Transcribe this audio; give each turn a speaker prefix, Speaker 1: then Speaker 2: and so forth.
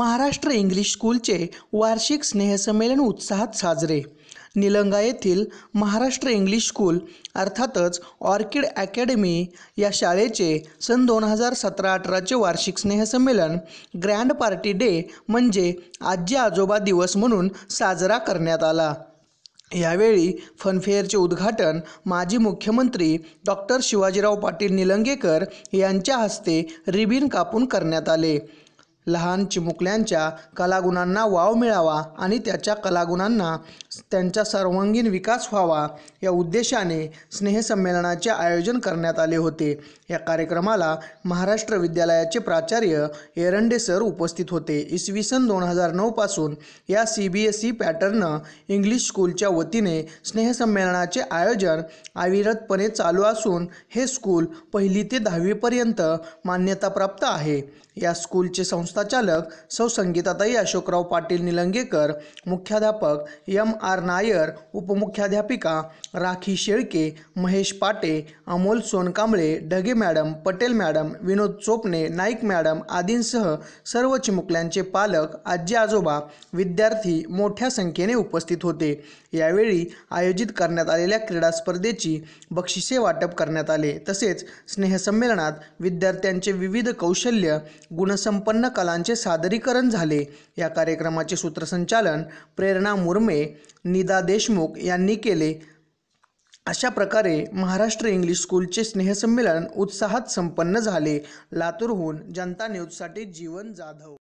Speaker 1: Maharashtra English स्कूलचे वार्षिक स्नेहसंमेलन उत्साहात साजरे निलंगा येथील महाराष्ट्र इंग्लिश स्कूल अर्थातच ऑर्किड अकॅडमी या शाळेचे सन दोन हजार सतरा अठराचे वार्षिक स्नेहसंमेलन ग्रँड पार्टी डे म्हणजे आजी आजोबा दिवस म्हणून साजरा करण्यात आला यावेळी फनफेअरचे उद्घाटन माजी मुख्यमंत्री डॉक्टर शिवाजीराव पाटील निलंगेकर यांच्या हस्ते रिबिन कापून करण्यात आले लहान चिमुकल्यांच्या कलागुणांना वाव मिळावा आणि त्याच्या कलागुणांना त्यांचा सर्वांगीण विकास व्हावा या उद्देशाने स्नेहसंमेलनाचे आयोजन करण्यात आले होते या कार्यक्रमाला महाराष्ट्र विद्यालयाचे प्राचार्य एरंडे सर उपस्थित होते इसवी सन दोन हजार नऊपासून या C B S E pattern English स्कूलच्या वतीने स्नेहसंमेलनाचे आयोजन अविरतपणे चालू असून हे स्कूल पहिली ते दहावीपर्यंत मान्यताप्राप्त आहे या स्कूलचे संस्था संस्थाचालक सौ संगीताताई अशोकराव पाटील निलंगेकर मुख्याध्यापक एम आर नायर उपमुख्याध्यापिका Rakhi Shelke Mahesh Pate Amol Sonkamble Dhage madam Patel madam Vinod Chopane Naik madam आदींसह सर्व चिमुकल्यांचे पालक आजी आजोबा विद्यार्थी मोठ्या संख्येने उपस्थित होते यावेळी आयोजित करण्यात आलेल्या क्रीडा स्पर्धेची बक्षिसे वाटप करण्यात आले तसेच स्नेहसंमेलनात विद्यार्थ्यांचे विविध कौशल्य गुणसंपन्न कलांचे सादरीकरण झाले या कार्यक्रमाचे सूत्रसंचालन प्रेरणा मुर्मे निदा देशमुख यांनी केले अशा प्रकारे महाराष्ट्र इंग्लिश स्कूलचे स्नेहसंमेलन उत्साहात संपन्न झाले लातूरहून जनता न्यूजसाठी जीवन
Speaker 2: जाधव